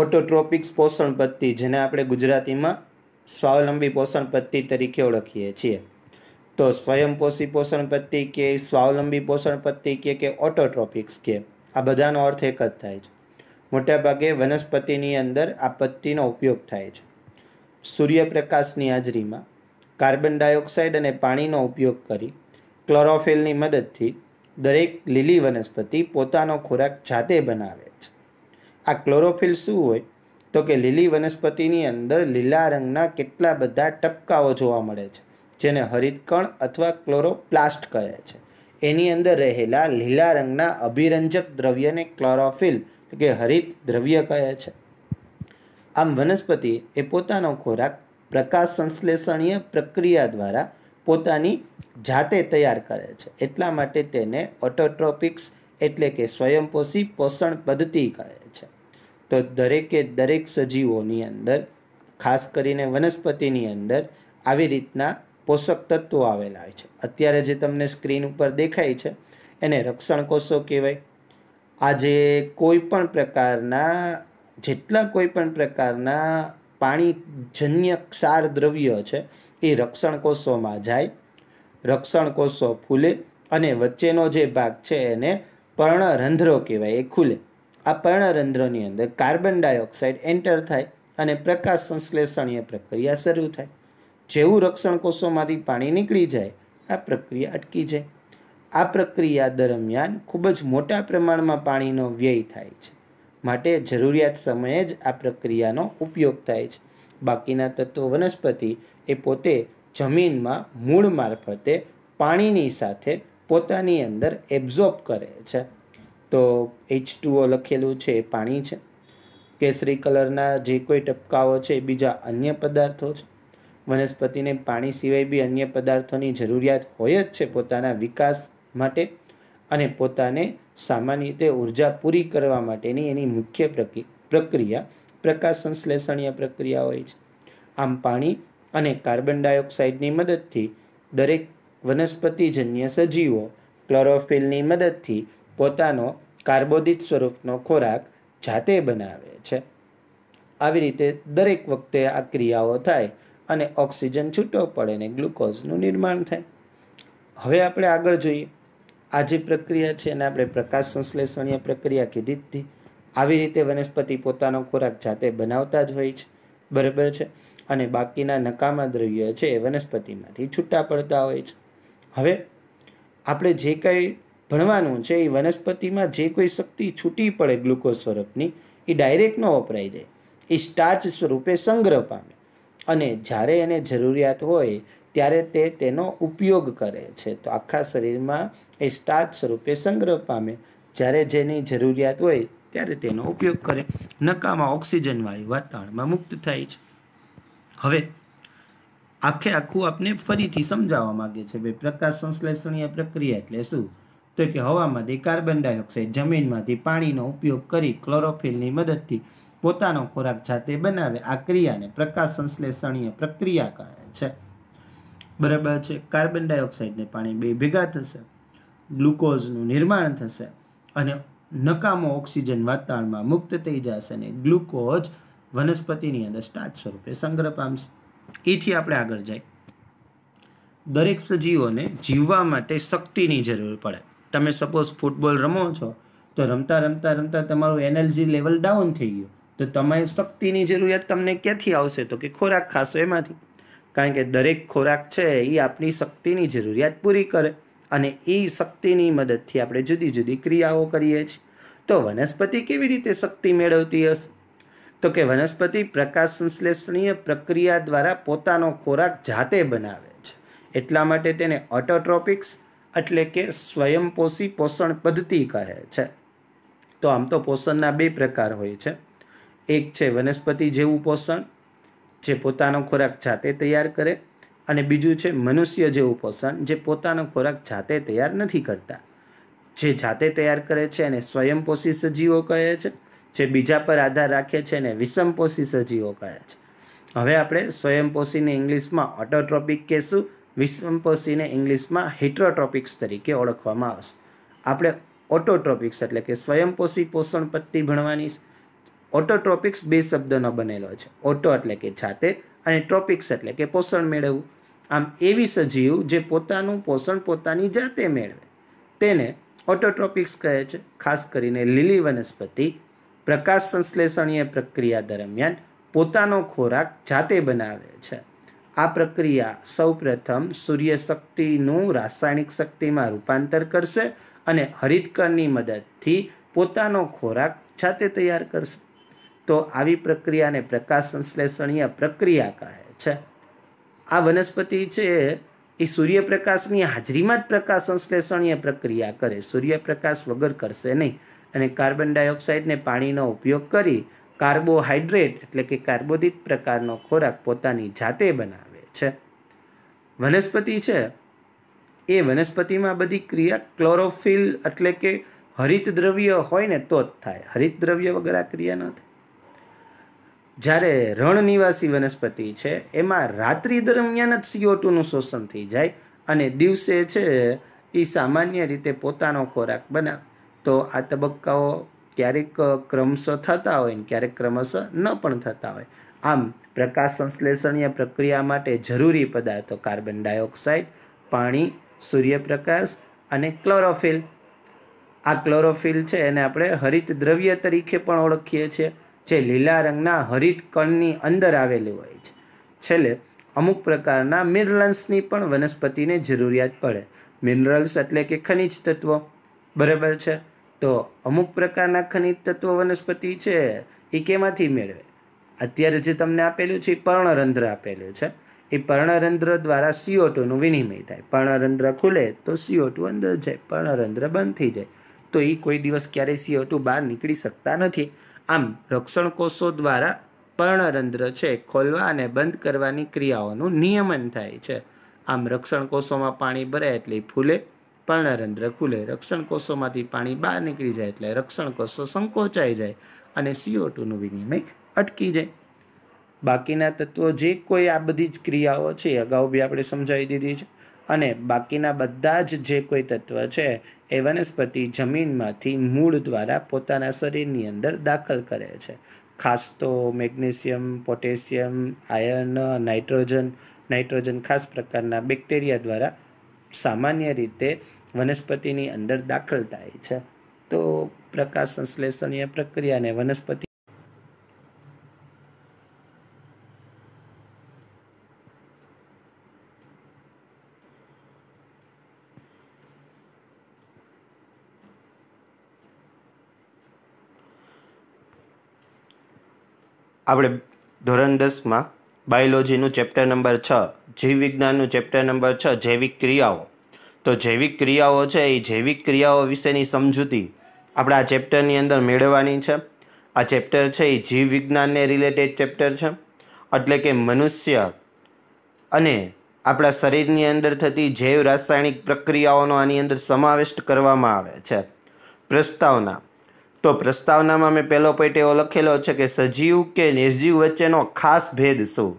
ઓટોટ્રોપિક્સ પોષણ પદ્ધતિ જેને આપણે ગુજરાતીમાં સ્વાવલંબી પોષણ પદ્ધતિ તરીકે ઓળખીએ છીએ તો સ્વયંપોષી પોષણ પદ્ધતિ કે સ્વાવલંબી પોષણ પદ્ધતિ કે કે ઓટોટ્રોપિક્સ કે આ બધાનો અર્થ એક જ થાય છે મોટાભાગે વનસ્પતિની અંદર આ પદ્ધતિનો ઉપયોગ થાય છે સૂર્યપ્રકાશની હાજરીમાં કાર્બન ડાયોક્સાઇડ અને પાણીનો ઉપયોગ કરી ક્લોરોફિલની મદદથી દરેક લીલી વનસ્પતિ પોતાનો ખોરાક જાતે બનાવે છે આ ક્લોરોફિલ શું હોય તો કે લીલી વનસ્પતિની અંદર લીલા રંગના કેટલા બધા ટપકાઓ જોવા મળે છે જેને હરિતકણ અથવા ક્લોરોપ્લાસ્ટ કહે છે એની અંદર રહેલા લીલા રંગના અભિરંજક દ્રવ્યને ક્લોરોફિલ કે હરિત દ્રવ્ય કહે છે આમ વનસ્પતિ એ પોતાનો ખોરાક પ્રકાશ સંશ્લેષણીય પ્રક્રિયા દ્વારા પોતાની જાતે તૈયાર કરે છે એટલા માટે તેને ઓટોટ્રોપિક્સ એટલે કે સ્વયંપોષી પોષણ પદ્ધતિ કહે છે તો દરેકે દરેક સજીવોની અંદર ખાસ કરીને વનસ્પતિની અંદર આવી રીતના પોષક તત્વો આવેલા હોય છે અત્યારે જે તમને સ્ક્રીન ઉપર દેખાય છે એને રક્ષણ કોષો કહેવાય આજે કોઈ પણ પ્રકારના જેટલા કોઈ પણ પ્રકારના પાણીજન્ય ક્ષાર દ્રવ્ય છે એ રક્ષણ કોષોમાં જાય રક્ષણ કોષો ફૂલે અને વચ્ચેનો જે ભાગ છે એને પર્ણરંધ્રો કહેવાય એ ખુલે આ પર્ણરંધ્રની અંદર કાર્બન ડાયોક્સાઇડ એન્ટર થાય અને પ્રકાશ સંશ્લેષણીય પ્રક્રિયા શરૂ થાય જેવું રક્ષણ કોષોમાંથી પાણી નીકળી જાય આ પ્રક્રિયા અટકી જાય આ પ્રક્રિયા દરમિયાન ખૂબ જ મોટા પ્રમાણમાં પાણીનો વ્યય થાય છે માટે જરૂરિયાત સમયે જ આ પ્રક્રિયાનો ઉપયોગ થાય છે બાકીના તત્વો વનસ્પતિ એ પોતે જમીનમાં મૂળ મારફતે પાણીની સાથે પોતાની અંદર એબ્ઝોર્બ કરે છે તો એચ ટુઓ લખેલું છે એ પાણી છે કેસરી કલરના જે કોઈ ટપકાઓ છે એ બીજા અન્ય પદાર્થો છે વનસ્પતિને પાણી સિવાય બી અન્ય પદાર્થોની જરૂરિયાત હોય જ છે પોતાના વિકાસ માટે અને પોતાને સામાન્ય રીતે ઉર્જા પૂરી કરવા માટેની એની મુખ્ય પ્રક્રિયા પ્રકાશ સંશ્લેષણીય પ્રક્રિયા હોય છે આમ પાણી અને કાર્બન ડાયોક્સાઇડની મદદથી દરેક વનસ્પતિજન્ય સજીવો ક્લોરોફિલની મદદથી પોતાનો કાર્બોદિત સ્વરૂપનો ખોરાક જાતે બનાવે છે આવી રીતે દરેક વખતે આ ક્રિયાઓ થાય અને ઓક્સિજન છૂટો પડે ને ગ્લુકોઝનું નિર્માણ થાય હવે આપણે આગળ જોઈએ આ જે પ્રક્રિયા છે એને આપણે પ્રકાશ સંશ્લેષણીય પ્રક્રિયા કીધી જ હતી આવી રીતે વનસ્પતિ પોતાનો ખોરાક જાતે બનાવતા જ હોય છે બરાબર છે અને બાકીના નકામા દ્રવ્ય છે એ વનસ્પતિમાંથી છૂટા પડતા હોય છે હવે આપણે જે કંઈ ભણવાનું છે એ વનસ્પતિમાં જે કોઈ શક્તિ છૂટી પડે ગ્લુકોઝ સ્વરૂપની એ ડાયરેક્ટ ન વપરાઈ જાય એ સ્ટાર્ચ સ્વરૂપે સંગ્રહ પામે અને જ્યારે એને જરૂરિયાત હોય ત્યારે તે તેનો ઉપયોગ કરે છે તો આખા શરીરમાં એ સ્ટાર્ચ સ્વરૂપે સંગ્રહ પામે જ્યારે જેની જરૂરિયાત હોય ત્યારે તેનો ઉપયોગ કરે નકામાં ઓક્સિજન વાયુ વાતાવરણમાં મુક્ત થાય છે હવે આખે આખું આપને ફરીથી સમજાવવા માગે છે ભાઈ પ્રકાશ સંશ્લેષણીય પ્રક્રિયા એટલે શું તો કે હવામાંથી કાર્બન ડાયોક્સાઇડ જમીનમાંથી પાણીનો ઉપયોગ કરી ક્લોરોફિલની મદદથી પોતાનો ખોરાક જાતે બનાવે આ ક્રિયાને પ્રકાશ સંશ્લેષણીય પ્રક્રિયા કહે છે બરાબર છે કાર્બન ડાયોક્સાઇડને પાણી બે ભેગા થશે ગ્લુકોઝનું નિર્માણ થશે અને નકામો ઓક્સિજન વાતાવરણમાં મુક્ત થઈ જશે અને ગ્લુકોઝ વનસ્પતિની અંદર સ્ટાર્ચ સ્વરૂપે સંગ્રહ પામશે એથી આપણે આગળ જાય દરેક સજીવોને જીવવા માટે શક્તિની જરૂર પડે તમે સપોઝ ફૂટબોલ રમો છો તો રમતા રમતા રમતા તમારું એનર્જી લેવલ ડાઉન થઈ ગયું તો તમારી શક્તિની જરૂરિયાત તમને ક્યાંથી આવશે તો કે ખોરાક ખાશો એમાંથી કારણ કે દરેક ખોરાક છે એ આપણી શક્તિની જરૂરિયાત પૂરી કરે અને એ શક્તિની મદદથી આપણે જુદી જુદી ક્રિયાઓ કરીએ છીએ તો વનસ્પતિ કેવી રીતે શક્તિ મેળવતી હશે તો કે વનસ્પતિ પ્રકાશ સંશ્લેષણીય પ્રક્રિયા દ્વારા પોતાનો ખોરાક જાતે બનાવે છે એટલા માટે તેને ઓટોટ્રોપિક્સ એટલે કે સ્વયંપોષી પોષણ પદ્ધતિ કહે છે તો આમ તો પોષણના બે પ્રકાર હોય છે એક છે વનસ્પતિ જેવું પોષણ જે પોતાનો ખોરાક જાતે તૈયાર કરે અને બીજું છે મનુષ્ય જેવું પોષણ જે પોતાનો ખોરાક જાતે તૈયાર નથી કરતા જે જાતે તૈયાર કરે છે એને સ્વયંપોષી સજીવો કહે છે જે બીજા પર આધાર રાખે છે એને વિષમપોષી સજીવો કહે છે હવે આપણે સ્વયંપોષીને ઇંગ્લિશમાં ઓટોટ્રોપિક કહેશું વિષમપોષીને ઇંગ્લિશમાં હિટ્રોટ્રોપિક્સ તરીકે ઓળખવામાં આવશે આપણે ઓટોટ્રોપિક્સ એટલે કે સ્વયંપોષી પોષણ પત્તી ભણવાની ઓટોટ્રોપિક્સ બે શબ્દનો બનેલો છે ઓટો એટલે કે જાતે અને ટ્રોપિક્સ એટલે કે પોષણ મેળવવું આમ એવી સજીવ જે પોતાનું પોષણ પોતાની જાતે મેળવે તેને ઓટોટ્રોપિક્સ કહે છે ખાસ કરીને લીલી વનસ્પતિ પ્રકાશ સંશ્લેષણીય પ્રક્રિયા દરમિયાન પોતાનો ખોરાક જાતે બનાવે છે આ પ્રક્રિયા સૌપ્રથમ સૂર્યશક્તિનું રાસાયણિક શક્તિમાં રૂપાંતર કરશે અને હરિતકણની મદદથી પોતાનો ખોરાક જાતે તૈયાર કરશે તો આવી પ્રક્રિયાને પ્રકાશ સંશ્લેષણીય પ્રક્રિયા કહે છે આ વનસ્પતિ છે એ સૂર્યપ્રકાશની હાજરીમાં જ પ્રકાશ સંશ્લેષણીય પ્રક્રિયા કરે સૂર્યપ્રકાશ વગર કરશે નહીં અને કાર્બન ડાયોક્સાઇડને પાણીનો ઉપયોગ કરી કાર્બોહાઈડ્રેટ એટલે કે કાર્બોદિત પ્રકારનો ખોરાક પોતાની જાતે બનાવે છે વનસ્પતિ છે એ વનસ્પતિમાં બધી ક્રિયા ક્લોરોફિલ એટલે કે હરિત દ્રવ્ય હોય ને તો જ થાય હરિત દ્રવ્ય વગર આ ક્રિયા ન થાય જ્યારે રણ નિવાસી વનસ્પતિ છે એમાં રાત્રિ દરમિયાન જ સીઓ ટુનું શોષણ થઈ જાય અને દિવસે છે એ સામાન્ય રીતે પોતાનો ખોરાક બનાવે તો આ તબક્કાઓ ક્યારેક ક્રમશ થતા હોય ને ક્યારેક ક્રમશ ન પણ થતા હોય આમ પ્રકાશ સંશ્લેષણીય પ્રક્રિયા માટે જરૂરી પદાર્થો કાર્બન ડાયોક્સાઇડ પાણી સૂર્યપ્રકાશ અને ક્લોરોફિલ આ ક્લોરોફિલ છે એને આપણે હરિત દ્રવ્ય તરીકે પણ ઓળખીએ છીએ જે લીલા રંગના હરિત કણની અંદર આવેલું હોય છે છેલ્લે અમુક પ્રકારના મિનરલ્સની પણ વનસ્પતિને જરૂરિયાત પડે મિનરલ્સ એટલે કે ખનિજ તત્વો બરાબર છે તો અમુક પ્રકારના ખનિજ તત્વ વનસ્પતિ છે એ કેમાંથી મેળવે અત્યારે જે તમને આપેલું છે એ પર્ણરંધ્ર આપેલું છે એ પર્ણરંધ્ર દ્વારા સીઓ ટુનું વિનિમય થાય પર્ણરંધ્ર ખુલે તો સીઓ ટુ અંદર જાય પર્ણરંધ્ર બંધ થઈ જાય તો એ કોઈ દિવસ ક્યારેય સીઓ ટુ બહાર નીકળી શકતા નથી આમ રક્ષણ કોષો દ્વારા પર્ણરંધ્ર છે ખોલવા અને બંધ કરવાની ક્રિયાઓનું નિયમન થાય છે આમ રક્ષણ કોષોમાં પાણી ભરાય એટલે ફૂલે પર્ણરંધ્ર ખુલે રક્ષણ કોષોમાંથી પાણી બહાર નીકળી જાય એટલે રક્ષણ કોષો સંકોચાઈ જાય અને સીઓ ટુનું વિનિમય અટકી જાય બાકીના તત્વો જે કોઈ આ બધી જ ક્રિયાઓ છે અગાઉ બી આપણે સમજાવી દીધી છે અને બાકીના બધા જ જે કોઈ તત્વ છે એ વનસ્પતિ જમીનમાંથી મૂળ દ્વારા પોતાના શરીરની અંદર દાખલ કરે છે ખાસ તો magnesium potassium iron nitrogen nitrogen ખાસ પ્રકારના બેક્ટેરિયા દ્વારા સામાન્ય રીતે વનસ્પતિની અંદર દાખલ થાય છે તો પ્રકાશ સંશ્લેષણીય પ્રક્રિયાને વનસ્પતિ આપણે ધોરણ દસમાં બાયોલોજીનું ચેપ્ટર નંબર છ જીવ વિજ્ઞાનનું ચેપ્ટર નંબર છ જૈવિક ક્રિયાઓ તો જૈવિક ક્રિયાઓ છે એ જૈવિક ક્રિયાઓ વિશેની સમજૂતી આપણે આ ચેપ્ટરની અંદર મેળવવાની છે આ ચેપ્ટર છે એ જીવ વિજ્ઞાનને રિલેટેડ ચેપ્ટર છે એટલે કે મનુષ્ય અને આપણા શરીરની અંદર થતી જૈવ રાસાયણિક પ્રક્રિયાઓનો આની અંદર સમાવિષ્ટ કરવામાં આવે છે પ્રસ્તાવના તો પ્રસ્તાવનામાં મેં પહેલો પોઈન્ટ એવો લખેલો છે કે સજીવ કે નિર્જીવ વચ્ચેનો ખાસ ભેદ શું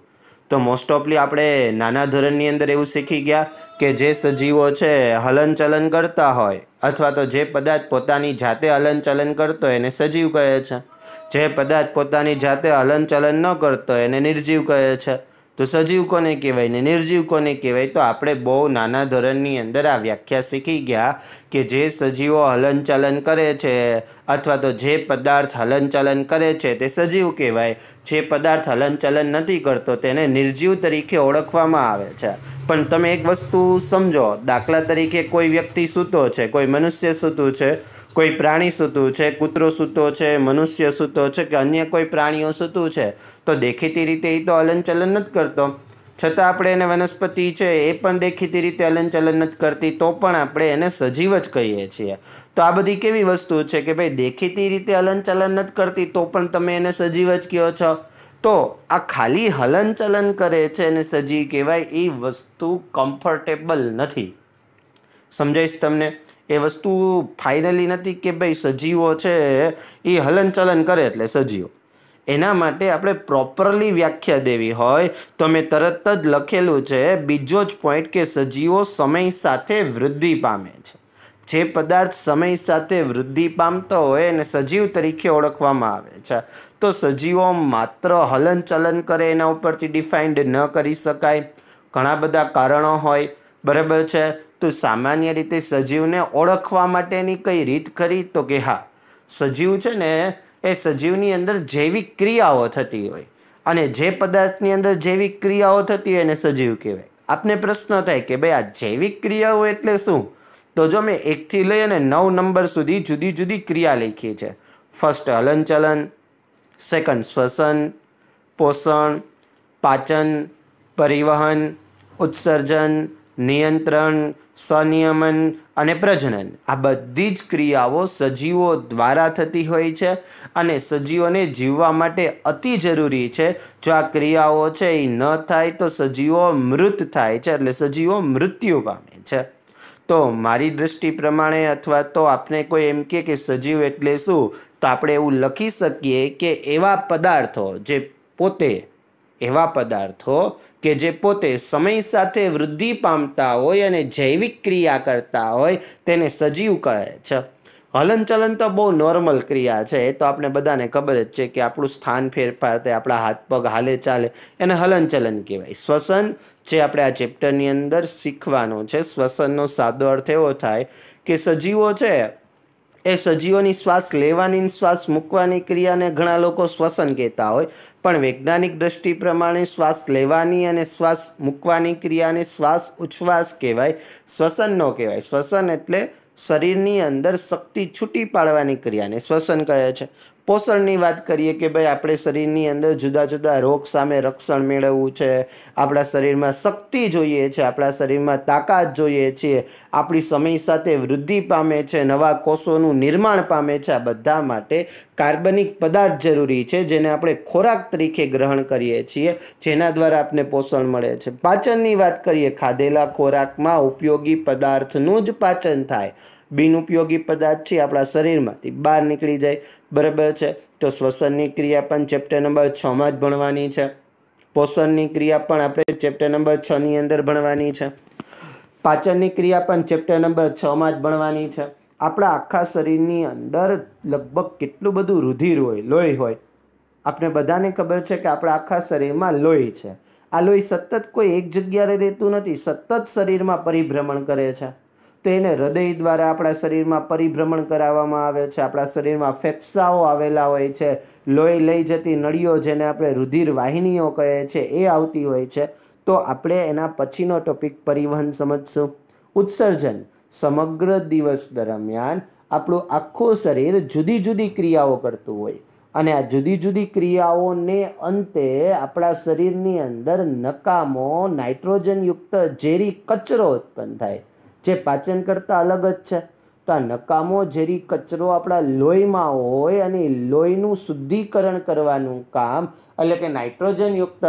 તો મોસ્ટ ઓફલી આપણે નાના ધોરણની અંદર એવું શીખી ગયા કે જે સજીવો છે હલનચલન કરતા હોય અથવા તો જે પદાર્થ પોતાની જાતે હલનચલન કરતો હોય એને સજીવ કહે છે જે પદાર્થ પોતાની જાતે હલનચલન ન કરતો હોય એને નિર્જીવ કહે છે તો સજીવ કોને કહેવાય ને નિર્જીવ કોને કહેવાય તો આપણે બહુ નાના ધોરણની અંદર આ વ્યાખ્યા શીખી ગયા કે જે સજીવો હલનચલન કરે છે અથવા તો જે પદાર્થ હલનચલન કરે છે તે સજીવ કહેવાય જે પદાર્થ હલનચલન નથી કરતો તેને નિર્જીવ તરીકે ઓળખવામાં આવે છે પણ તમે એક વસ્તુ સમજો દાખલા તરીકે કોઈ વ્યક્તિ સૂતો છે કોઈ મનુષ્ય સૂતું છે કોઈ પ્રાણી સૂતું છે કૂતરો સૂતો છે મનુષ્ય સૂતો છે કે અન્ય કોઈ પ્રાણીઓ સૂતું છે તો દેખીતી રીતે એ તો હલનચલન નથી કરતો છતાં આપણે એને વનસ્પતિ છે એ પણ દેખીતી રીતે હલનચલન નથી કરતી તો પણ આપણે એને સજીવ જ કહીએ છીએ તો આ બધી કેવી વસ્તુ છે કે ભાઈ દેખીતી રીતે હલનચલન નથી કરતી તો પણ તમે એને સજીવ જ કહો છો તો આ ખાલી હલનચલન કરે છે અને સજીવ કહેવાય એ વસ્તુ કમ્ફર્ટેબલ નથી સમજાઈશ તમને એ વસ્તુ ફાઇનલી નથી કે ભાઈ સજીવો છે એ હલનચલન કરે એટલે સજીવો એના માટે આપણે પ્રોપરલી વ્યાખ્યા દેવી હોય તો મેં તરત જ લખેલું છે બીજો જ પોઈન્ટ કે સજીવો સમય સાથે વૃદ્ધિ પામે છે જે પદાર્થ સમય સાથે વૃદ્ધિ પામતો હોય એને સજીવ તરીકે ઓળખવામાં આવે છે તો સજીવો માત્ર હલનચલન કરે એના ઉપરથી ડિફાઇન્ડ ન કરી શકાય ઘણા બધા કારણો હોય બરાબર છે તો સામાન્ય રીતે સજીવને ઓળખવા માટેની કઈ રીત ખરી તો કે હા સજીવ છે ને એ સજીવની અંદર જૈવિક ક્રિયાઓ થતી હોય અને જે પદાર્થની અંદર જૈવિક ક્રિયાઓ થતી હોય એને સજીવ કહેવાય આપને પ્રશ્ન થાય કે ભાઈ આ જૈવિક ક્રિયાઓ એટલે શું તો જો મેં એકથી લઈ અને નવ નંબર સુધી જુદી જુદી ક્રિયા લખી છે ફર્સ્ટ હલનચલન સેકન્ડ શ્વસન પોષણ પાચન પરિવહન ઉત્સર્જન નિયંત્રણ સ્વનિયમન અને પ્રજનન આ બધી જ ક્રિયાઓ સજીવો દ્વારા થતી હોય છે અને સજીવોને જીવવા માટે અતિ જરૂરી છે જો આ ક્રિયાઓ છે એ ન થાય તો સજીવો મૃત થાય છે એટલે સજીવો મૃત્યુ પામે છે તો મારી દ્રષ્ટિ પ્રમાણે અથવા તો આપણે કોઈ એમ કે કે સજીવ એટલે શું તો આપણે એવું લખી શકીએ કે એવા પદાર્થો જે પોતે એવા પદાર્થો કે જે પોતે સમય સાથે વૃદ્ધિ પામતા હોય અને જૈવિક ક્રિયા કરતા હોય તેને સજીવ કહે છે હલનચલન તો બહુ નોર્મલ ક્રિયા છે એ તો આપણે બધાને ખબર જ છે કે આપણું સ્થાન ફેરફાર થાય આપણા હાથ પગ હાલે ચાલે એને હલનચલન કહેવાય શ્વસન જે આપણે આ ચેપ્ટરની અંદર શીખવાનો છે શ્વસનનો સાદો અર્થ એવો થાય કે સજીવો છે એ સજીવોની શ્વાસ લેવાની શ્વાસ મૂકવાની ક્રિયાને ઘણા લોકો શ્વસન કહેતા હોય પણ વૈજ્ઞાનિક દ્રષ્ટિ પ્રમાણે શ્વાસ લેવાની અને શ્વાસ મૂકવાની ક્રિયાને શ્વાસ ઉચ્છ્વાસ કહેવાય શ્વસન ન કહેવાય શ્વસન એટલે શરીરની અંદર શક્તિ છૂટી પાડવાની ક્રિયાને શ્વસન કહે છે પોષણની વાત કરીએ કે ભાઈ આપણે શરીરની અંદર જુદા જુદા રોગ સામે રક્ષણ મેળવવું છે આપણા શરીરમાં શક્તિ જોઈએ છે આપણા શરીરમાં તાકાત જોઈએ છીએ આપણી સમય સાથે વૃદ્ધિ પામે છે નવા કોષોનું નિર્માણ પામે છે આ બધા માટે કાર્બનિક પદાર્થ જરૂરી છે જેને આપણે ખોરાક તરીકે ગ્રહણ કરીએ છીએ જેના દ્વારા આપણે પોષણ મળે છે પાચનની વાત કરીએ ખાધેલા ખોરાકમાં ઉપયોગી પદાર્થનું જ પાચન થાય બિનઉપયોગી પદાર્થ છે આપણા શરીરમાંથી બહાર નીકળી જાય બરાબર છે તો શ્વસનની ક્રિયા પણ ચેપ્ટર નંબર છમાં જ ભણવાની છે પોષણની ક્રિયા પણ આપણે ચેપ્ટર નંબર છની અંદર ભણવાની છે પાચનની ક્રિયા પણ ચેપ્ટર નંબર છમાં જ ભણવાની છે આપણા આખા શરીરની અંદર લગભગ કેટલું બધું રુધિર હોય લોહી હોય આપણે બધાને ખબર છે કે આપણા આખા શરીરમાં લોહી છે આ લોહી સતત કોઈ એક જગ્યાએ રહેતું નથી સતત શરીરમાં પરિભ્રમણ કરે છે તેને હૃદય દ્વારા આપણા શરીરમાં પરિભ્રમણ કરાવવામાં આવે છે આપણા શરીરમાં ફેફસાઓ આવેલા હોય છે લોહી લઈ જતી નળીઓ જેને આપણે રુધિર વાહિનીઓ કહે છે એ આવતી હોય છે તો આપણે એના પછીનો ટોપિક પરિવહન સમજશું ઉત્સર્જન સમગ્ર દિવસ દરમિયાન આપણું આખું શરીર જુદી જુદી ક્રિયાઓ કરતું હોય અને આ જુદી જુદી ક્રિયાઓને અંતે આપણા શરીરની અંદર નકામો નાઇટ્રોજનયુક્ત ઝેરી કચરો ઉત્પન્ન થાય જે પાચન કરતાં અલગ જ છે તો આ નકામો ઝેરી કચરો આપણા લોહીમાં હોય અને લોહીનું શુદ્ધિકરણ કરવાનું કામ એટલે કે નાઇટ્રોજનયુક્ત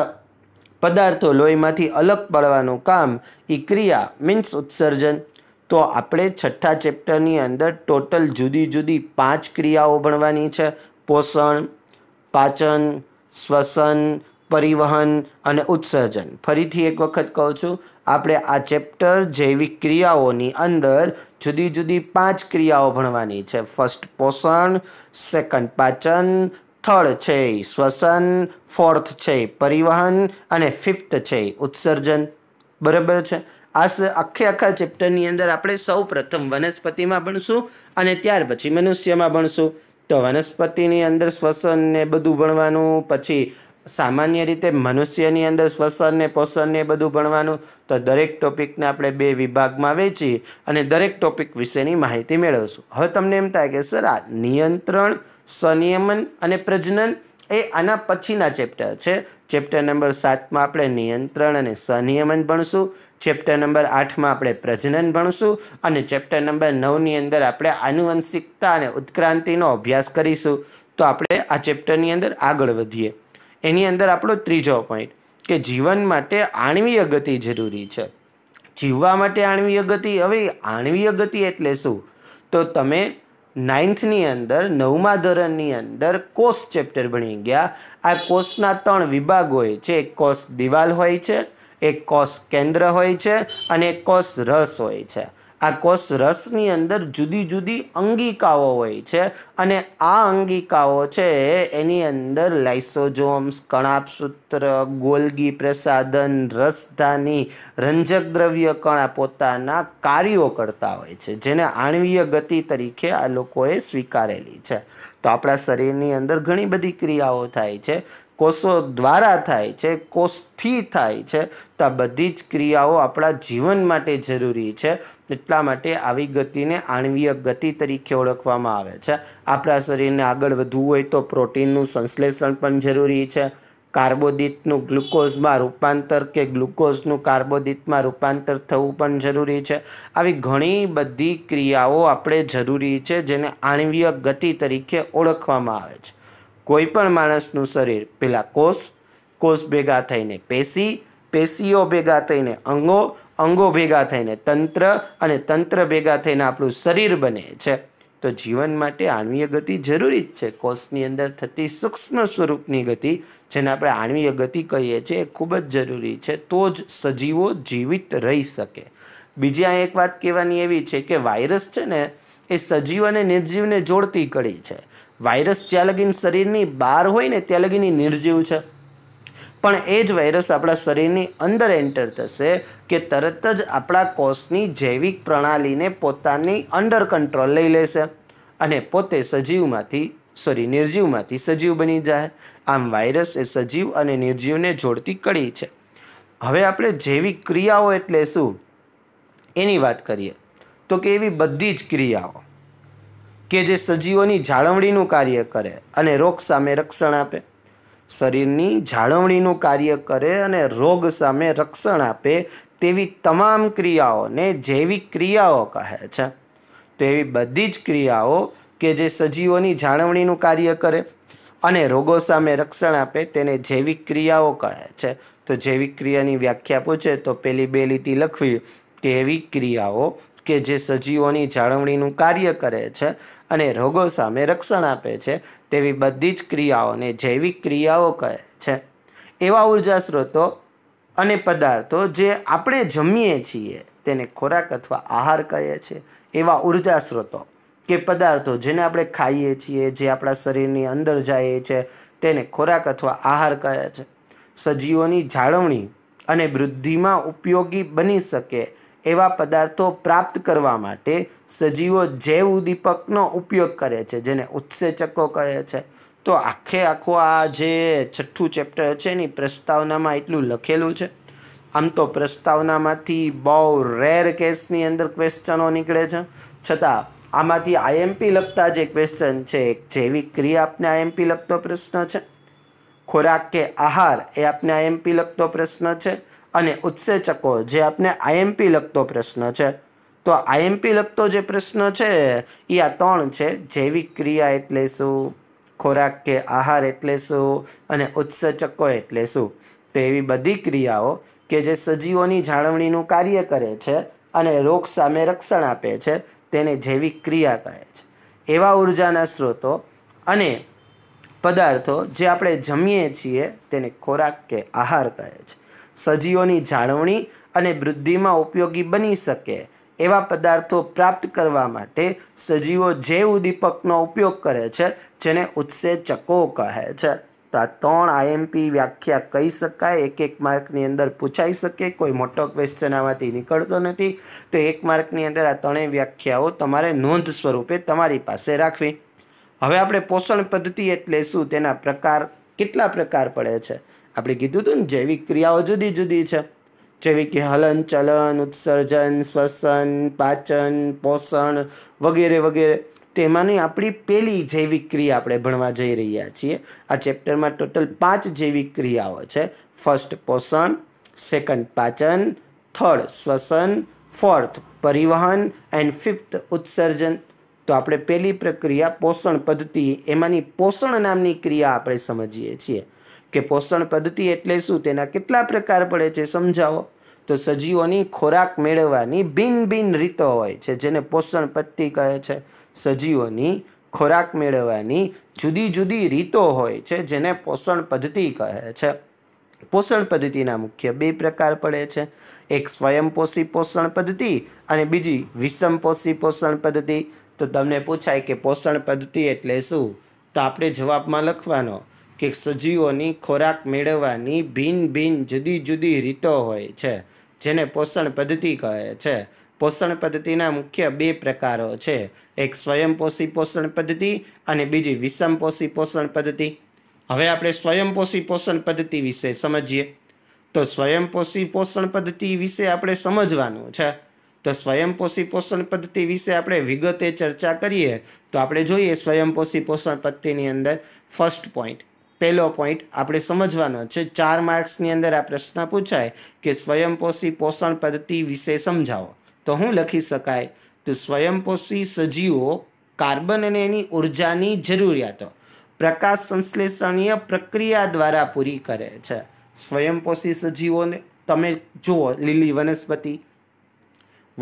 પદાર્થો લોહીમાંથી અલગ પાડવાનું કામ એ ક્રિયા મીન્સ ઉત્સર્જન તો આપણે છઠ્ઠા ચેપ્ટરની અંદર ટોટલ જુદી જુદી પાંચ ક્રિયાઓ ભણવાની છે પોષણ પાચન શ્વસન પરિવહન અને ઉત્સર્જન ફરીથી એક વખત કહું છું આપણે આ ચેપ્ટર જૈવિક ક્રિયાઓની અંદર જુદી જુદી પાંચ ક્રિયાઓ ભણવાની છે ફર્સ્ટ પોષણ સેકન્ડ પાચન થર્ડ છે શ્વસન ફોર્થ છે પરિવહન અને ફિફ્થ છે ઉત્સર્જન બરાબર છે આ આખે આખા ચેપ્ટરની અંદર આપણે સૌ પ્રથમ વનસ્પતિમાં ભણશું અને ત્યાર પછી મનુષ્યમાં ભણશું તો વનસ્પતિની અંદર શ્વસન ને બધું ભણવાનું પછી સામાન્ય રીતે મનુષ્યની અંદર શ્વસન ને પોષણ ને બધું ભણવાનું તો દરેક ટોપિકને આપણે બે વિભાગમાં વેચી અને દરેક ટોપિક વિશેની માહિતી મેળવશું હવે તમને એમ થાય કે સર આ નિયંત્રણ સ્વનિયમન અને પ્રજનન એ આના પછીના ચેપ્ટર છે ચેપ્ટર નંબર સાતમાં આપણે નિયંત્રણ અને સ્વનિયમન ભણશું ચેપ્ટર નંબર આઠમાં આપણે પ્રજનન ભણશું અને ચેપ્ટર નંબર નવની અંદર આપણે આનુવંશિકતા અને ઉત્ક્રાંતિનો અભ્યાસ કરીશું તો આપણે આ ચેપ્ટરની અંદર આગળ વધીએ એની અંદર આપણો ત્રીજો પોઈન્ટ કે જીવન માટે આણવીય ગતિ જરૂરી છે જીવવા માટે આણવીય ગતિ હવે આણવીય ગતિ એટલે શું તો તમે નાઇન્થની અંદર નવમા ધોરણની અંદર કોષ ચેપ્ટર ભણી ગયા આ કોષના ત્રણ વિભાગ હોય છે એક કોષ દિવાલ હોય છે એક કોષ કેન્દ્ર હોય છે અને એક કોષ રસ હોય છે આ કોષ રસની અંદર જુદી જુદી અંગિકાઓ હોય છે અને આ અંગિકાઓ છે એની અંદર લાઇસોજોમ્સ કણાપસૂત્ર ગોલગી પ્રસાધન રસધાની રંજક દ્રવ્ય કણા પોતાના કાર્યો કરતા હોય છે જેને આણવીય ગતિ તરીકે આ લોકોએ સ્વીકારેલી છે તો આપણા શરીરની અંદર ઘણી બધી ક્રિયાઓ થાય છે કોષો દ્વારા થાય છે કોષથી થાય છે તો આ બધી જ ક્રિયાઓ આપણા જીવન માટે જરૂરી છે એટલા માટે આવી ગતિને આણવીય ગતિ તરીકે ઓળખવામાં આવે છે આપણા શરીરને આગળ વધવું હોય તો પ્રોટીનનું સંશ્લેષણ પણ જરૂરી છે કાર્બોદિતનું ગ્લુકોઝમાં રૂપાંતર કે ગ્લુકોઝનું કાર્બોદિતમાં રૂપાંતર થવું પણ જરૂરી છે આવી ઘણી બધી ક્રિયાઓ આપણે જરૂરી છે જેને આણવીય ગતિ તરીકે ઓળખવામાં આવે છે કોઈ પણ માણસનું શરીર પહેલાં કોષ કોષ ભેગા થઈને પેશી પેશીઓ ભેગા થઈને અંગો અંગો ભેગા થઈને તંત્ર અને તંત્ર ભેગા થઈને આપણું શરીર બને છે તો જીવન માટે આણવીય ગતિ જરૂરી જ છે કોષની અંદર થતી સૂક્ષ્મ સ્વરૂપની ગતિ જેને આપણે આણવીય ગતિ કહીએ છીએ એ ખૂબ જ જરૂરી છે તો જ સજીવો જીવિત રહી શકે બીજી આ એક વાત કહેવાની એવી છે કે વાયરસ છે ને એ સજીવ અને નિર્જીવને જોડતી કડી છે વાયરસ જ્યાં લગીન શરીરની બહાર હોય ને ત્યાં લગીની નિર્જીવ છે પણ એ જ વાયરસ આપણા શરીરની અંદર એન્ટર થશે કે તરત જ આપણા કોષની જૈવિક પ્રણાલીને પોતાની અંડર કંટ્રોલ લઈ લેશે અને પોતે સજીવમાંથી સોરી નિર્જીવમાંથી સજીવ બની જાય આમ વાયરસ એ સજીવ અને નિર્જીવને જોડતી કડી છે હવે આપણે જૈવિક ક્રિયાઓ એટલે શું એની વાત કરીએ તો કે એવી બધી જ ક્રિયાઓ કે જે સજીવોની જાળવણીનું કાર્ય કરે અને રોગ સામે રક્ષણ આપે શરીરની જાળવણીનું કાર્ય કરે અને રોગ સામે રક્ષણ આપે તેવી તમામ ક્રિયાઓને જૈવિક ક્રિયાઓ કહે છે તેવી બધી જ ક્રિયાઓ કે જે સજીવોની જાળવણીનું કાર્ય કરે અને રોગો સામે રક્ષણ આપે તેને જૈવિક ક્રિયાઓ કહે છે તો જૈવિક ક્રિયાની વ્યાખ્યા પૂછે તો પેલી બે લીટી લખવી કે એવી ક્રિયાઓ કે જે સજીવોની જાળવણીનું કાર્ય કરે છે અને રોગો સામે રક્ષણ આપે છે તેવી બધી જ ક્રિયાઓને જૈવિક ક્રિયાઓ કહે છે એવા ઉર્જા સ્ત્રોતો અને પદાર્થો જે આપણે જમીએ છીએ તેને ખોરાક અથવા આહાર કહે છે એવા ઉર્જા સ્ત્રોતો કે પદાર્થો જેને આપણે ખાઈએ છીએ જે આપણા શરીરની અંદર જાય છે તેને ખોરાક અથવા આહાર કહે છે સજીવોની જાળવણી અને વૃદ્ધિમાં ઉપયોગી બની શકે એવા પદાર્થો પ્રાપ્ત કરવા માટે સજીવો જૈવ ઉદ્દીપકનો ઉપયોગ કરે છે જેને ઉત્સેચકો કહે છે તો આખે આખો આ જે છઠ્ઠું ચેપ્ટર છે એની પ્રસ્તાવનામાં એટલું લખેલું છે આમ તો પ્રસ્તાવનામાંથી બહુ રેર કેસની અંદર ક્વેશ્ચનો નીકળે છે છતાં આમાંથી આઈએમપી લખતા જે ક્વેશ્ચન છે એક જૈવિક ક્રિયા આપને આઈએમપી લખતો પ્રશ્ન છે ખોરાક કે આહાર એ આપને આઈએમપી લખતો પ્રશ્ન છે અને ઉત્સેચકો જે આપને આઈએમપી લગતો પ્રશ્ન છે તો આઈએમપી લગતો જે પ્રશ્ન છે એ આ ત્રણ છે જૈવિક ક્રિયા એટલે શું ખોરાક કે આહાર એટલે શું અને ઉત્સેચકો એટલે શું તો એવી બધી ક્રિયાઓ કે જે સજીવોની જાળવણીનું કાર્ય કરે છે અને રોગ સામે રક્ષણ આપે છે તેને જૈવિક ક્રિયા કહે છે એવા ઉર્જાના સ્ત્રોતો અને પદાર્થો જે આપણે જમીએ છીએ તેને ખોરાક કે આહાર કહે છે સજીવોની જાળવણી અને વૃદ્ધિમાં ઉપયોગી બની શકે એવા પદાર્થો પ્રાપ્ત કરવા માટે સજીવો જે ઉદ્દીપકનો ઉપયોગ કરે છે જેને ઉત્સેચકો કહે છે તો આ ત્રણ આઈએમપી વ્યાખ્યા કહી શકાય એક એક માર્કની અંદર પૂછાઈ શકે કોઈ મોટો ક્વેશ્ચન આમાંથી નીકળતો નથી તો એક માર્કની અંદર આ ત્રણેય વ્યાખ્યાઓ તમારે નોંધ સ્વરૂપે તમારી પાસે રાખવી હવે આપણે પોષણ પદ્ધતિ એટલે શું તેના પ્રકાર કેટલા પ્રકાર પડે છે આપણે કીધું હતું ને જૈવિક ક્રિયાઓ જુદી જુદી છે જેવી કે હલન ચલન ઉત્સર્જન શ્વસન પાચન પોષણ વગેરે વગેરે તેમાંની આપણી પહેલી જૈવિક ક્રિયા આપણે ભણવા જઈ રહ્યા છીએ આ ચેપ્ટરમાં ટોટલ પાંચ જૈવિક ક્રિયાઓ છે ફર્સ્ટ પોષણ સેકન્ડ પાચન થર્ડ શ્વસન ફોર્થ પરિવહન એન્ડ ફિફ્થ ઉત્સર્જન તો આપણે પહેલી પ્રક્રિયા પોષણ પદ્ધતિ એમાંની પોષણ નામની ક્રિયા આપણે સમજીએ છીએ કે પોષણ પદ્ધતિ એટલે શું તેના કેટલા પ્રકાર પડે છે સમજાવો તો સજીવોની ખોરાક મેળવવાની ભિન્ન ભિન્ન રીતો હોય છે જેને પોષણ પદ્ધતિ કહે છે સજીવોની ખોરાક મેળવવાની જુદી જુદી રીતો હોય છે જેને પોષણ પદ્ધતિ કહે છે પોષણ પદ્ધતિના મુખ્ય બે પ્રકાર પડે છે એક સ્વયંપોષી પોષણ પદ્ધતિ અને બીજી વિષમપોષી પોષણ પદ્ધતિ તો તમને પૂછાય કે પોષણ પદ્ધતિ એટલે શું તો આપણે જવાબમાં લખવાનો કે સજીવોની ખોરાક મેળવવાની ભિન્ન ભિન્ન જુદી જુદી રીતો હોય છે જેને પોષણ પદ્ધતિ કહે છે પોષણ પદ્ધતિના મુખ્ય બે પ્રકારો છે એક સ્વયંપોષી પોષણ પદ્ધતિ અને બીજી વિષમપોષી પોષણ પદ્ધતિ હવે આપણે સ્વયંપોષી પોષણ પદ્ધતિ વિશે સમજીએ તો સ્વયંપોષી પોષણ પદ્ધતિ વિશે આપણે સમજવાનું છે તો સ્વયંપોષી પોષણ પદ્ધતિ વિશે આપણે વિગતે ચર્ચા કરીએ તો આપણે જોઈએ સ્વયંપોષી પોષણ પદ્ધતિની અંદર ફર્સ્ટ પોઈન્ટ પહેલો પોઈન્ટ આપણે સમજવાનો છે ચાર માર્ક્સની અંદર આ પ્રશ્ન પૂછાય કે સ્વયંપોષી પોષણ પદ્ધતિ વિશે સમજાવો તો હું લખી શકાય તો સ્વયંપોષી સજીવો કાર્બન અને એની ઉર્જાની જરૂરિયાતો પ્રકાશ સંશ્લેષણીય પ્રક્રિયા દ્વારા પૂરી કરે છે સ્વયંપોષી સજીવોને તમે જુઓ લીલી વનસ્પતિ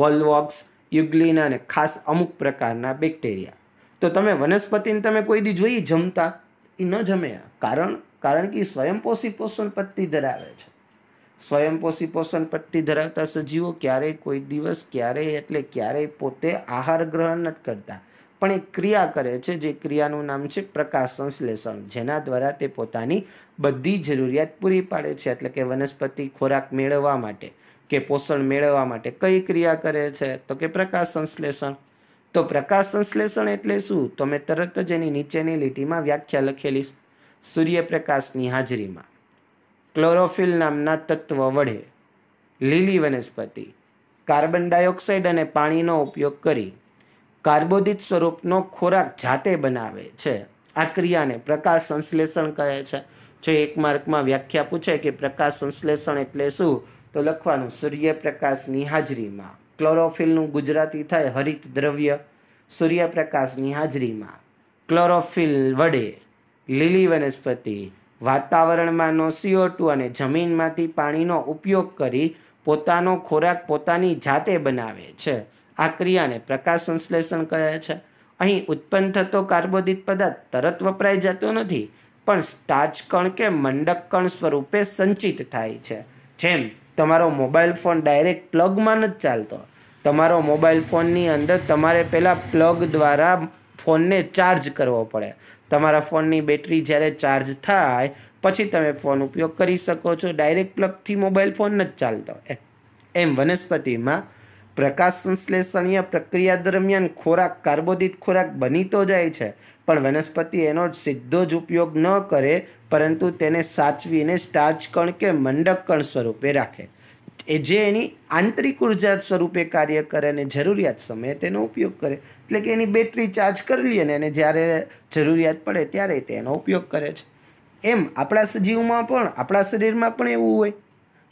વોલ્વોક્સ યુગ્લિન અને ખાસ અમુક પ્રકારના બેક્ટેરિયા તો તમે વનસ્પતિને તમે કોઈ દી જોઈ જમતા એ ન જમ્યા કારણ કારણ કે સ્વયંપોષી પોષણ પટ્ટી ધરાવે છે સ્વયંપોષી પોષણ પટ્ટી ધરાવતા સજીવો ક્યારેય કોઈ દિવસ ક્યારેય એટલે ક્યારેય પોતે આહાર ગ્રહણ નથી કરતા પણ એ ક્રિયા કરે છે જે ક્રિયાનું નામ છે પ્રકાશ સંશ્લેષણ જેના દ્વારા તે પોતાની બધી જરૂરિયાત પૂરી પાડે છે એટલે કે વનસ્પતિ ખોરાક મેળવવા માટે કે પોષણ મેળવવા માટે કઈ ક્રિયા કરે છે તો કે પ્રકાશ સંશ્લેષણ તો પ્રકાશ સંશ્લેષણ એટલે શું તો મેં તરત જ એની નીચેની લીટીમાં વ્યાખ્યા લખેલી સૂર્યપ્રકાશની હાજરીમાં ક્લોરોફિલ નામના તત્વ વડે લીલી વનસ્પતિ કાર્બન ડાયોક્સાઇડ અને પાણીનો ઉપયોગ કરી કાર્બોદિત સ્વરૂપનો ખોરાક જાતે બનાવે છે આ ક્રિયાને પ્રકાશ સંશ્લેષણ કહે છે જો એક માર્કમાં વ્યાખ્યા પૂછે કે પ્રકાશ સંશ્લેષણ એટલે શું તો લખવાનું સૂર્યપ્રકાશની હાજરીમાં ક્લોરોફિલનું ગુજરાતી થાય હરિત દ્રવ્ય સૂર્યપ્રકાશની હાજરીમાં ક્લોરોફિલ વડે લીલી વનસ્પતિ વાતાવરણમાંનો સીઓ ટુ અને જમીનમાંથી પાણીનો ઉપયોગ કરી પોતાનો ખોરાક પોતાની જાતે બનાવે છે આ ક્રિયાને પ્રકાશ સંશ્લેષણ કહે છે અહીં ઉત્પન્ન થતો કાર્બોદિત પદાર્થ તરત વપરાઈ જતો નથી પણ સ્ટાર્ચ કણ કે મંડક કણ સ્વરૂપે સંચિત થાય છે જેમ તમારો મોબાઈલ ફોન ડાયરેક્ટ પ્લગમાં જ ચાલતો તમારો મોબાઈલ ફોનની અંદર તમારે પહેલાં પ્લગ દ્વારા ફોનને ચાર્જ કરવો પડે તમારા ફોનની બેટરી જ્યારે ચાર્જ થાય પછી તમે ફોન ઉપયોગ કરી શકો છો ડાયરેક્ટ પ્લગથી મોબાઈલ ફોન જ ચાલતો એમ વનસ્પતિમાં પ્રકાશ સંશ્લેષણીય પ્રક્રિયા દરમિયાન ખોરાક કાર્બોદિત ખોરાક બની તો જાય છે પણ વનસ્પતિ એનો સીધો જ ઉપયોગ ન કરે પરંતુ તેને સાચવીને સ્ટાર્ચ કણ કે મંડક કણ સ્વરૂપે રાખે એ જે એની આંતરિક ઉર્જા સ્વરૂપે કાર્ય કરે અને જરૂરિયાત સમયે તેનો ઉપયોગ કરે એટલે કે એની બેટરી ચાર્જ કરી લઈએ ને એને જ્યારે જરૂરિયાત પડે ત્યારે તેનો ઉપયોગ કરે છે એમ આપણા સજીવમાં પણ આપણા શરીરમાં પણ એવું હોય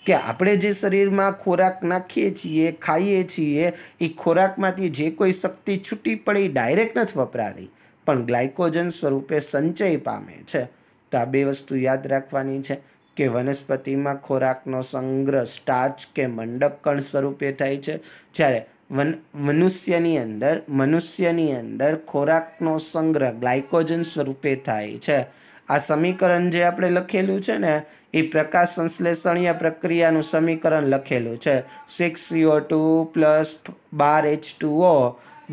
કે આપણે જે શરીરમાં ખોરાક નાખીએ છીએ ખાઈએ છીએ એ ખોરાકમાંથી જે કોઈ શક્તિ છૂટી પડે એ ડાયરેક્ટ નથી વપરાતી પણ ગ્લાયકોજન સ્વરૂપે સંચય પામે છે તો આ બે વસ્તુ યાદ રાખવાની છે કે વનસ્પતિમાં ખોરાકનો સંગ્રહ સ્ટાર્ચ કે મંડકકણ સ્વરૂપે થાય છે જ્યારે વન મનુષ્યની અંદર મનુષ્યની અંદર ખોરાકનો સંગ્રહ ગ્લાયકોજન સ્વરૂપે થાય છે આ સમીકરણ જે આપણે લખેલું છે ને એ પ્રકાશ સંશ્લેષણીય પ્રક્રિયાનું સમીકરણ લખેલું છે સિક્સ સીઓ ટુ પ્લસ બાર H two O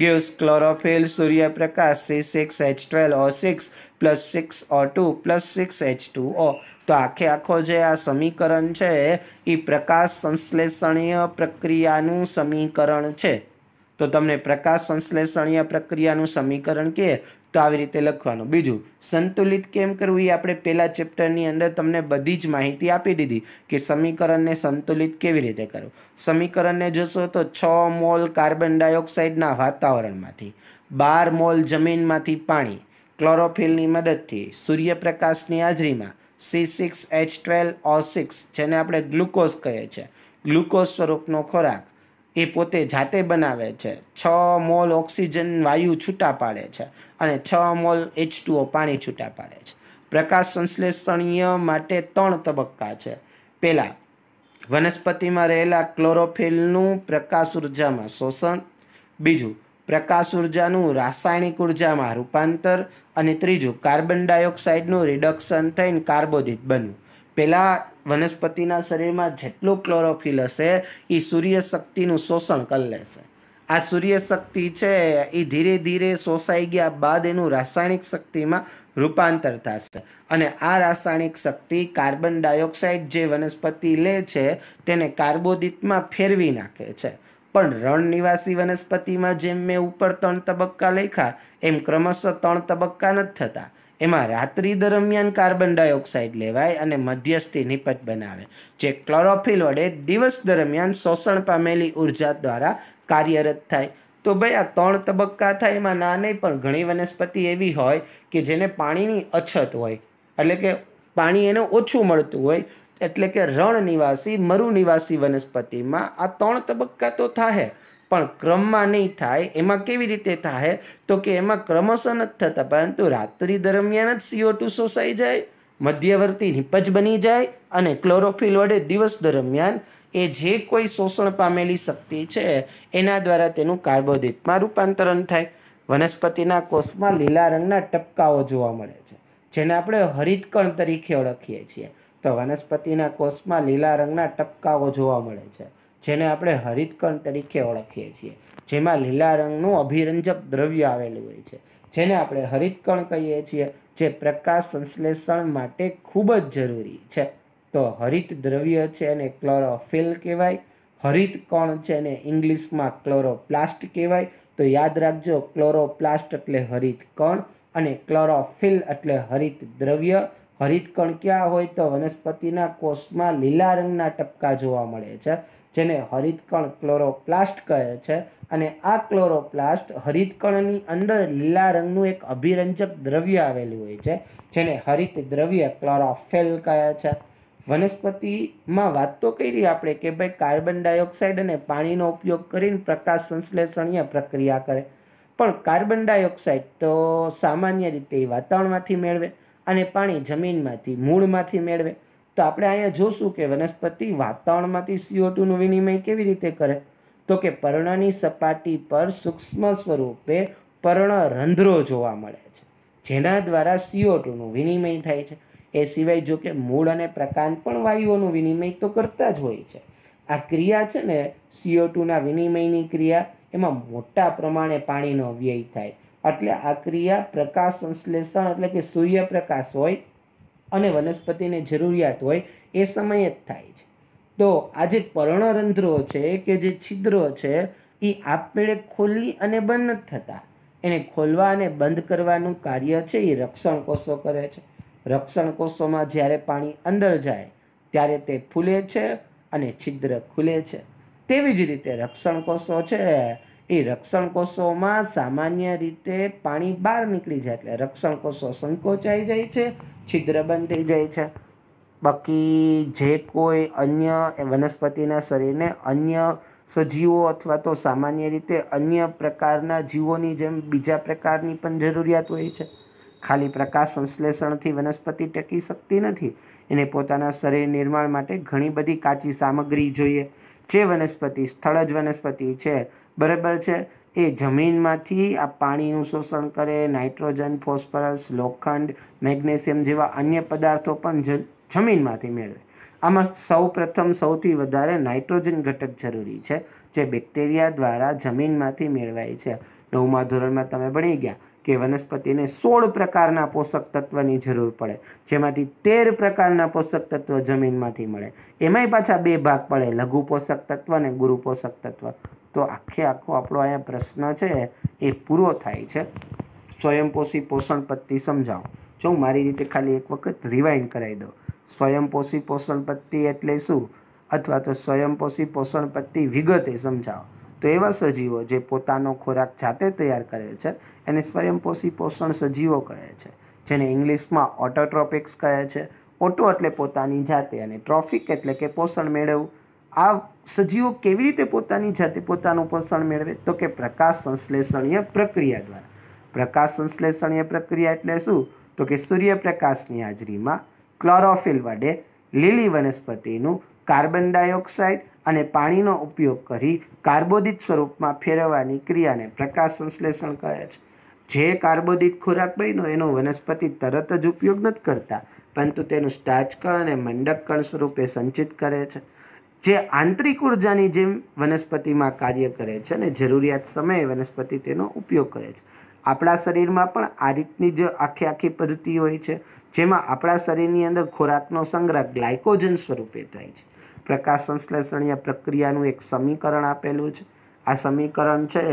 gives chlorophyll સૂર્યપ્રકાશ C six H twelve O six plus six O two plus six H two O તો આખે આખો જે આ સમીકરણ છે એ પ્રકાશ સંશ્લેષણીય પ્રક્રિયાનું સમીકરણ છે તો તમને પ્રકાશ સંશ્લેષણીય પ્રક્રિયાનું સમીકરણ કે તો આવી રીતે લખવાનું બીજું સંતુલિત કેમ કરવું એ આપણે પહેલાં ચેપ્ટરની અંદર તમને બધી જ માહિતી આપી દીધી કે સમીકરણને સંતુલિત કેવી રીતે કરવું સમીકરણને જોશો તો છ મોલ કાર્બન ડાયોક્સાઇડના વાતાવરણમાંથી બાર મોલ જમીનમાંથી પાણી ક્લોરોફિલની મદદથી સૂર્યપ્રકાશની હાજરીમાં C six H twelve O six જેને આપણે ગ્લુકોઝ કહીએ છીએ ગ્લુકોઝ સ્વરૂપનો ખોરાક એ પોતે જાતે બનાવે છે છ મોલ ઓક્સિજન વાયુ છૂટા પાડે છે અને છ મોલ એચ ટુઓ પાણી છૂટા પાડે છે પ્રકાશ સંશ્લેષણીય માટે ત્રણ તબક્કા છે પહેલાં વનસ્પતિમાં રહેલા ક્લોરોફિલનું પ્રકાશ ઉર્જામાં શોષણ બીજું પ્રકાશ ઉર્જાનું રાસાયણિક ઉર્જામાં રૂપાંતર અને ત્રીજું કાર્બન ડાયોક્સાઇડનું રિડક્શન થઈને કાર્બોદિત બનવું પહેલાં વનસ્પતિના શરીરમાં જેટલું ક્લોરોફિલ હશે એ સૂર્યશક્તિનું શોષણ કરી લેશે આ સૂર્ય શક્તિ છે એ ધીરે ધીરે શોષાઈ ગયા બાદ એનું રાસાયણિક શક્તિમાં રૂપાંતર થશે અને આ રાસાયણિક શક્તિ કાર્બન ડાયોક્સાઇડ જે વનસ્પતિ લે છે તેને કાર્બોદિતમાં ફેરવી નાખે છે પણ રણ નિવાસી વનસ્પતિમાં જેમ મેં ઉપર ત્રણ તબક્કા લખ્યા એમ ક્રમશઃ ત્રણ તબક્કા નથી થતા એમાં રાત્રિ દરમિયાન કાર્બન ડાયોક્સાઇડ લેવાય અને મધ્યસ્થી નિપજ બનાવે જે ક્લોરોફિલ વડે દિવસ દરમિયાન શોષણ પામેલી ઉર્જા દ્વારા કાર્યરત થાય તો ભાઈ આ ત્રણ તબક્કા થાય એમાં ના નહીં પણ ઘણી વનસ્પતિ એવી હોય કે જેને પાણીની અછત હોય એટલે કે પાણી એને ઓછું મળતું હોય એટલે કે રણ નિવાસી મરુ નિવાસી વનસ્પતિમાં આ ત્રણ તબક્કા તો થાય પણ ક્રમમાં નહીં થાય એમાં કેવી રીતે થાય તો કે એમાં ક્રમશઃ નથી થતા પરંતુ રાત્રિ દરમિયાન જ સીઓ ટુ શોષાઈ જાય મધ્યવર્તી નિપજ બની જાય અને ક્લોરોફિલ વડે દિવસ દરમિયાન એ જે કોઈ શોષણ પામેલી શક્તિ છે એના દ્વારા તેનું કાર્બોદિતમાં રૂપાંતરણ થાય વનસ્પતિના કોષમાં લીલા રંગના ટપકાઓ જોવા મળે છે જેને આપણે હરિતકણ તરીકે ઓળખીએ છીએ તો વનસ્પતિના કોષમાં લીલા રંગના ટપકાઓ જોવા મળે છે જેને આપણે હરિતકણ તરીકે ઓળખીએ છીએ જેમાં લીલા રંગનું અભિરંજક દ્રવ્ય આવેલું હોય છે જેને આપણે હરિતકણ કહીએ છીએ જે પ્રકાશ સંશ્લેષણ માટે ખૂબ જ જરૂરી છે તો હરિત દ્રવ્ય છે એને ક્લોરોફિલ કહેવાય હરિત કણ છે એને ઇંગ્લિશમાં ક્લોરોપ્લાસ્ટ કહેવાય તો યાદ રાખજો ક્લોરોપ્લાસ્ટ એટલે હરિત કણ અને ક્લોરોફિલ એટલે હરિત દ્રવ્ય હરિત કણ ક્યાં હોય તો વનસ્પતિના કોષમાં લીલા રંગના ટપકા જોવા મળે છે જેને હરિત કણ ક્લોરોપ્લાસ્ટ કહે છે અને આ ક્લોરોપ્લાસ્ટ હરિત કણની અંદર લીલા રંગનું એક અભિરંજક દ્રવ્ય આવેલું હોય છે જેને હરિત દ્રવ્ય ક્લોરોફિલ કહે છે વનસ્પતિમાં વાત તો કરી આપણે કે ભાઈ કાર્બન ડાયોક્સાઇડ અને પાણીનો ઉપયોગ કરીને પ્રકાશ સંશ્લેષણીય પ્રક્રિયા કરે પણ કાર્બન ડાયોક્સાઇડ તો સામાન્ય રીતે વાતાવરણમાંથી મેળવે અને પાણી જમીનમાંથી મૂળમાંથી મેળવે તો આપણે અહીંયા જોશું કે વનસ્પતિ વાતાવરણમાંથી સીઓ ટુનું વિનિમય કેવી રીતે કરે તો કે પર્ણની સપાટી પર સૂક્ષ્મ સ્વરૂપે પર્ણ રંધ્રો જોવા મળે છે જેના દ્વારા સીઓ ટુનું વિનિમય થાય છે એ સિવાય જો કે મૂળ અને પ્રકાંડ પણ વાયુઓનું વિનિમય તો કરતા જ હોય છે આ ક્રિયા છે ને સીઓ ટુના વિનિમયની ક્રિયા એમાં મોટા પ્રમાણે પાણીનો વ્યય થાય એટલે આ ક્રિયા પ્રકાશ સંશ્લેષણ એટલે કે સૂર્યપ્રકાશ હોય અને વનસ્પતિને જરૂરિયાત હોય એ સમયે જ થાય છે તો આ જે પર્ણરંધ્રો છે કે જે છિદ્રો છે એ આપમેળે ખોલી અને બંધ થતા એને ખોલવા અને બંધ કરવાનું કાર્ય છે એ રક્ષણ કોષો કરે છે રક્ષણ કોષોમાં જ્યારે પાણી અંદર જાય ત્યારે તે ફૂલે છે અને છિદ્ર ખુલે છે તેવી જ રીતે રક્ષણ કોષો છે એ રક્ષણ કોષોમાં સામાન્ય રીતે પાણી બહાર નીકળી જાય એટલે રક્ષણ કોષો સંકોચાઈ જાય છે છિદ્ર બંધ થઈ જાય છે બાકી જે કોઈ અન્ય વનસ્પતિના શરીરને અન્ય સજીવો અથવા તો સામાન્ય રીતે અન્ય પ્રકારના જીવોની જેમ બીજા પ્રકારની પણ જરૂરિયાત હોય છે ખાલી પ્રકાશ સંશ્લેષણથી વનસ્પતિ ટકી શકતી નથી એને પોતાના શરીર નિર્માણ માટે ઘણી બધી કાચી સામગ્રી જોઈએ જે વનસ્પતિ સ્થળ જ વનસ્પતિ છે બરાબર છે એ જમીનમાંથી આ પાણીનું શોષણ કરે નાઇટ્રોજન ફોસ્ફરસ લોખંડ મેગ્નેશિયમ જેવા અન્ય પદાર્થો પણ જમીનમાંથી મેળવે આમાં સૌ પ્રથમ સૌથી વધારે નાઇટ્રોજન ઘટક જરૂરી છે જે બેક્ટેરિયા દ્વારા જમીનમાંથી મેળવાય છે નવમા ધોરણમાં તમે ભણી ગયા કે વનસ્પતિને સોળ પ્રકારના પોષક તત્વની જરૂર પડે જેમાંથી તેર પ્રકારના પોષક તત્વ જમીનમાંથી મળે એમાંય પાછા બે ભાગ પડે લઘુ પોષક તત્વ અને ગુરુ પોષક તત્વ તો આખે આખો આપણો અહીંયા પ્રશ્ન છે એ પૂરો થાય છે સ્વયંપોષી પોષણ પદ્ધતિ સમજાવો જો હું મારી રીતે ખાલી એક વખત રિવાઇન્ડ કરાવી દઉં સ્વયંપોષી પોષણ પદ્ધતિ એટલે શું અથવા તો સ્વયંપોષી પોષણ પદ્ધતિ વિગતે સમજાવો તો એવા સજીવો જે પોતાનો ખોરાક જાતે તૈયાર કરે છે એને સ્વયંપોષી પોષણ સજીવો કહે છે જેને ઇંગ્લિશમાં ઓટોટ્રોપિક્સ કહે છે ઓટો એટલે પોતાની જાતે અને ટ્રોફિક એટલે કે પોષણ મેળવવું આ સજીવો કેવી રીતે પોતાની જાતે પોતાનું પોષણ મેળવે તો કે પ્રકાશ સંશ્લેષણીય પ્રક્રિયા દ્વારા પ્રકાશ સંશ્લેષણીય પ્રક્રિયા એટલે શું તો કે સૂર્યપ્રકાશની હાજરીમાં ક્લોરોફિલ વડે લીલી વનસ્પતિનું કાર્બન ડાયોક્સાઇડ અને પાણીનો ઉપયોગ કરી કાર્બોદિત સ્વરૂપમાં ફેરવવાની ક્રિયાને પ્રકાશ સંશ્લેષણ કહે છે જે કાર્બોદિત ખોરાક બન્યો એનો વનસ્પતિ તરત જ ઉપયોગ નથી કરતા પરંતુ તેનું સ્ટાચક અને મંડક કણ સ્વરૂપે સંચિત કરે છે જે આંતરિક ઉર્જાની જેમ વનસ્પતિમાં કાર્ય કરે છે અને જરૂરિયાત સમયે વનસ્પતિ તેનો ઉપયોગ કરે છે આપણા શરીરમાં પણ આ રીતની જ આખી આખી પદ્ધતિ હોય છે જેમાં આપણા શરીરની અંદર ખોરાકનો સંગ્રહ ગ્લાયકોજન સ્વરૂપે થાય છે પ્રકાશ સંશ્લેષણીય પ્રક્રિયાનું એક સમીકરણ આપેલું છે આ સમીકરણ છે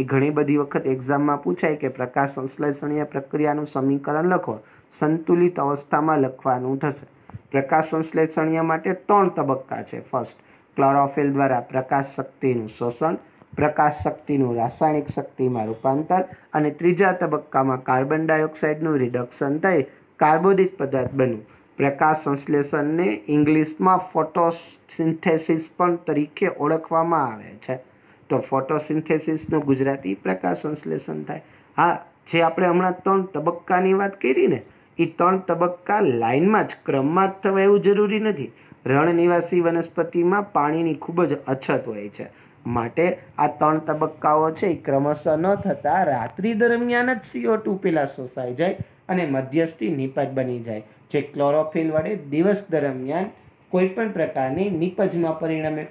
એ ઘણી બધી વખત એક્ઝામમાં પૂછાય કે પ્રકાશ સંશ્લેષણીય પ્રક્રિયાનું સમીકરણ લખો સંતુલિત અવસ્થામાં લખવાનું થશે પ્રકાશ સંશ્લેષણીય માટે ત્રણ તબક્કા છે ફર્સ્ટ ક્લોરોફિલ દ્વારા પ્રકાશ શક્તિનું શોષણ પ્રકાશ શક્તિનું રાસાયણિક શક્તિમાં રૂપાંતર અને ત્રીજા તબક્કામાં કાર્બન ડાયોક્સાઇડનું રિડક્શન થઈ કાર્બોદિત પદાર્થ બનવું પ્રકાશ સંશ્લેષણને ઇંગ્લિશમાં ફોટોસિન્થેસિસ પણ તરીકે ઓળખવામાં આવે છે તો ફોટોસિન્થેસિસનું ગુજરાતી પ્રકાશ સંશ્લેષણ થાય હા જે આપણે હમણાં ત્રણ તબક્કાની વાત કરી ને એ ત્રણ તબક્કા લાઇનમાં જ ક્રમમાં જ થવા એવું જરૂરી નથી રણનિવાસી વનસ્પતિમાં પાણીની ખૂબ જ અછત હોય છે માટે આ ત્રણ તબક્કાઓ છે એ ક્રમશઃ ન થતાં રાત્રિ દરમિયાન જ સીઓ ટુ પેલા શોષાઈ જાય અને મધ્યસ્થી નિપજ બની જાય જે ક્લોરોફિલ વડે દિવસ દરમિયાન કોઈપણ પ્રકારની નિપજમાં પરિણમે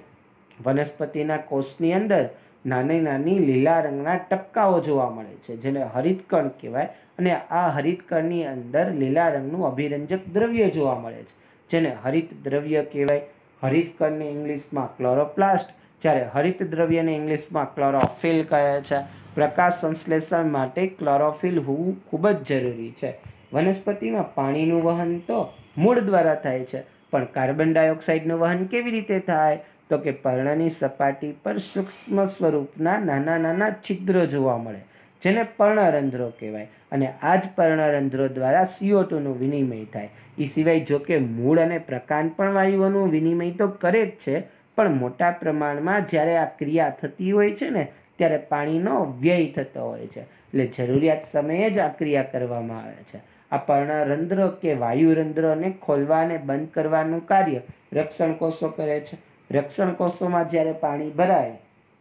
વનસ્પતિના કોષની અંદર નાની નાની લીલા રંગના ટપકાઓ જોવા મળે છે જેને હરિતકણ કહેવાય અને આ હરિતકણની અંદર લીલા રંગનું અભિરંજક દ્રવ્ય જોવા મળે છે જેને હરિત દ્રવ્ય કહેવાય હરિતકણને ઇંગ્લિશમાં ક્લોરોપ્લાસ્ટ જ્યારે હરિત દ્રવ્યને ઇંગ્લિશમાં ક્લોરોફિલ કહે છે પ્રકાશ સંશ્લેષણ માટે ક્લોરોફિલ હોવું ખૂબ જ જરૂરી છે વનસ્પતિમાં પાણીનું વહન તો મૂળ દ્વારા થાય છે પણ કાર્બન ડાયોક્સાઇડનું વહન કેવી રીતે થાય તો કે પર્ણની સપાટી પર સૂક્ષ્મ સ્વરૂપના નાના નાના છિદ્રો જોવા મળે જેને પર્ણરંધ્રો કહેવાય અને આ જ પર્ણરંધ્રો દ્વારા સીઓટુનું વિનિમય થાય એ સિવાય જો કે મૂળ અને પ્રકાંડ પણ વાયુઓનું વિનિમય તો કરે જ છે પણ મોટા પ્રમાણમાં જ્યારે આ ક્રિયા થતી હોય છે ને ત્યારે પાણીનો વ્યય થતો હોય છે એટલે જરૂરિયાત સમયે જ આ ક્રિયા કરવામાં આવે છે આ પર્ણરંધ્ર કે વાયુરંધ્રને ખોલવા અને બંધ કરવાનું કાર્ય રક્ષણ કોષો કરે છે રક્ષણ કોષોમાં જ્યારે પાણી ભરાય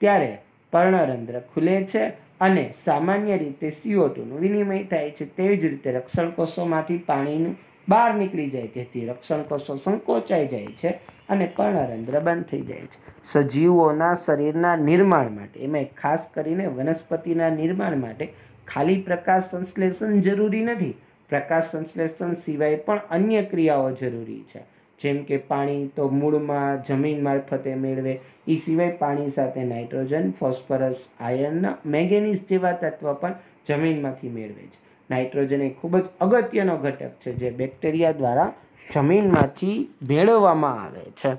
ત્યારે પર્ણરંધ્ર ખુલે છે અને સામાન્ય રીતે સીઓ ટુનું વિનિમય થાય છે તેવી જ રીતે રક્ષણ કોષોમાંથી પાણીનું બહાર નીકળી જાય તેથી રક્ષણ કોષો સંકોચાઈ જાય છે અને પર્ણરંધ્ર બંધ થઈ જાય છે સજીવોના શરીરના નિર્માણ માટે એમાં ખાસ કરીને વનસ્પતિના નિર્માણ માટે ખાલી પ્રકાશ સંશ્લેષણ જરૂરી નથી પ્રકાશ સંશ્લેષણ સિવાય પણ અન્ય ક્રિયાઓ જરૂરી છે જેમ કે પાણી તો મૂળમાં જમીન મારફતે મેળવે એ સિવાય પાણી સાથે નાઇટ્રોજન ફોસ્ફરસ આયર્ન મેંગેનીઝ જેવા તત્વ પણ જમીનમાંથી મેળવે છે નાઇટ્રોજન એ ખૂબ જ અગત્યનો ઘટક છે જે બેક્ટેરિયા દ્વારા જમીનમાંથી મેળવવામાં આવે છે